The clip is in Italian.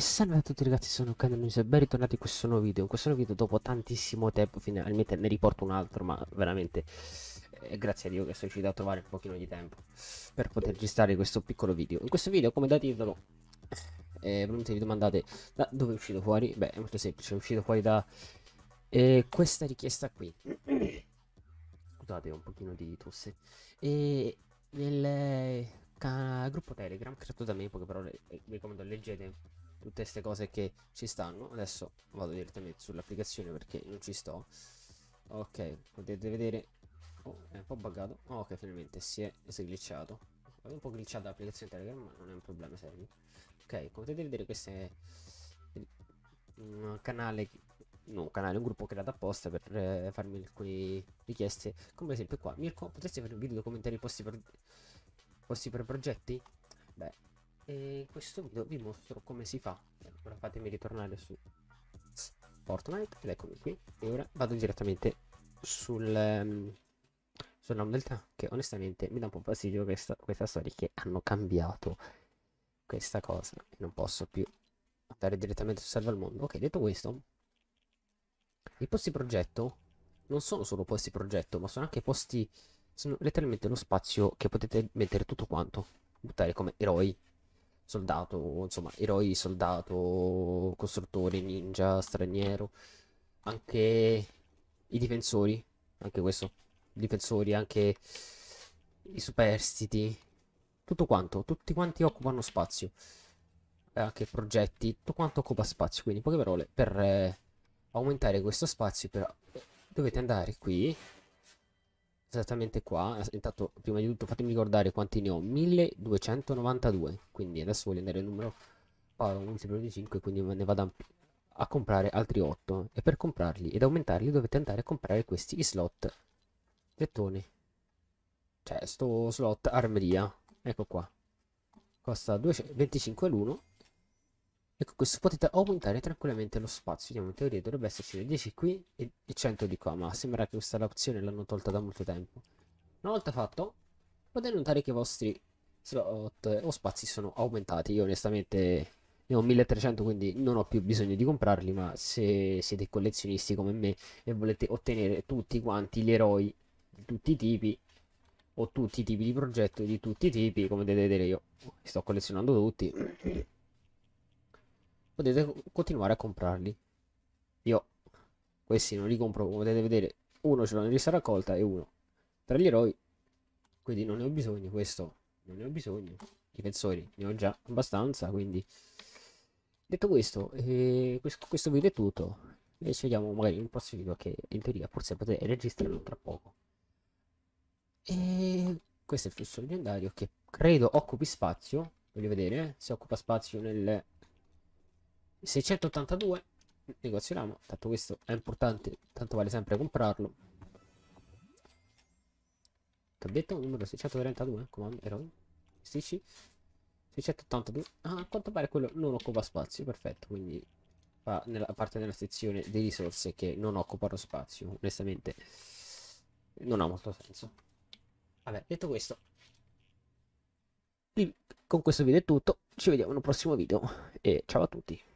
salve a tutti ragazzi, sono Candemuse e ben ritornati in questo nuovo video. In questo nuovo video dopo tantissimo tempo, finalmente ne riporto un altro, ma veramente eh, grazie a Dio che sono riuscito a trovare un pochino di tempo per poter registrare questo piccolo video. In questo video, come da titolo, eh, probabilmente vi domandate da dove è uscito fuori? Beh, è molto semplice, è uscito fuori da eh, questa richiesta qui. Scusate, ho un pochino di tosse. E nel eh, gruppo Telegram creato da me, poche parole, eh, vi raccomando, leggete tutte queste cose che ci stanno adesso vado direttamente sull'applicazione perché non ci sto ok potete vedere oh, è un po' buggato oh, ok finalmente si è, si è un po' glitchata l'applicazione telegram ma non è un problema serio ok come potete vedere questo è un canale no, un canale, un gruppo creato apposta per eh, farmi alcune richieste come per esempio qua Mirko potresti fare un video documentare i posti per posti per progetti? beh e in questo video vi mostro come si fa allora fatemi ritornare su Fortnite ed eccomi qui e ora vado direttamente sul um, sul nome che onestamente mi dà un po' fastidio questa, questa storia che hanno cambiato questa cosa e non posso più andare direttamente su salva al mondo ok detto questo i posti progetto non sono solo posti progetto, ma sono anche posti. Sono letteralmente uno spazio che potete mettere tutto quanto. Buttare come eroi, soldato, insomma, eroi, soldato, costruttore, ninja, straniero, anche i difensori, anche questo, difensori, anche i superstiti, tutto quanto, tutti quanti occupano spazio, eh, anche progetti, tutto quanto occupa spazio, quindi in poche parole, per eh, aumentare questo spazio però eh, dovete andare qui esattamente qua. Intanto, prima di tutto, fatemi ricordare quanti ne ho. 1292. Quindi adesso voglio andare al numero paro, multiplo di 5, quindi me ne vado a comprare altri 8. E per comprarli ed aumentarli dovete andare a comprare questi slot gettoni. Cioè, sto slot armeria. Ecco qua. Costa 25 l'uno Ecco, questo potete aumentare tranquillamente lo spazio. Vediamo, in teoria dovrebbe esserci 10 qui e 100 di qua, ma sembra che questa l'opzione l'hanno tolta da molto tempo. Una volta fatto, potete notare che i vostri slot o spazi sono aumentati. Io onestamente ne ho 1300 quindi non ho più bisogno di comprarli, ma se siete collezionisti come me e volete ottenere tutti quanti gli eroi di tutti i tipi, o tutti i tipi di progetto di tutti i tipi, come potete vedere io sto collezionando tutti potete continuare a comprarli. Io questi non li compro, come potete vedere, uno ce l'ho in lista raccolta e uno tra gli eroi, quindi non ne ho bisogno, questo non ne ho bisogno, difensori ne ho già abbastanza, quindi detto questo, eh, questo, questo video è tutto, e ci vediamo magari in un prossimo video che in teoria forse potete registrarlo tra poco. E questo è il flusso leggendario che credo occupi spazio, voglio vedere eh, se occupa spazio nel 682 negoziamo tanto questo è importante tanto vale sempre comprarlo ti ho detto numero 632 comando eroi stici 682 ah, a quanto pare quello non occupa spazio perfetto quindi fa nella parte della sezione di risorse che non occupa lo spazio onestamente non ha molto senso vabbè detto questo con questo video è tutto ci vediamo nel prossimo video e ciao a tutti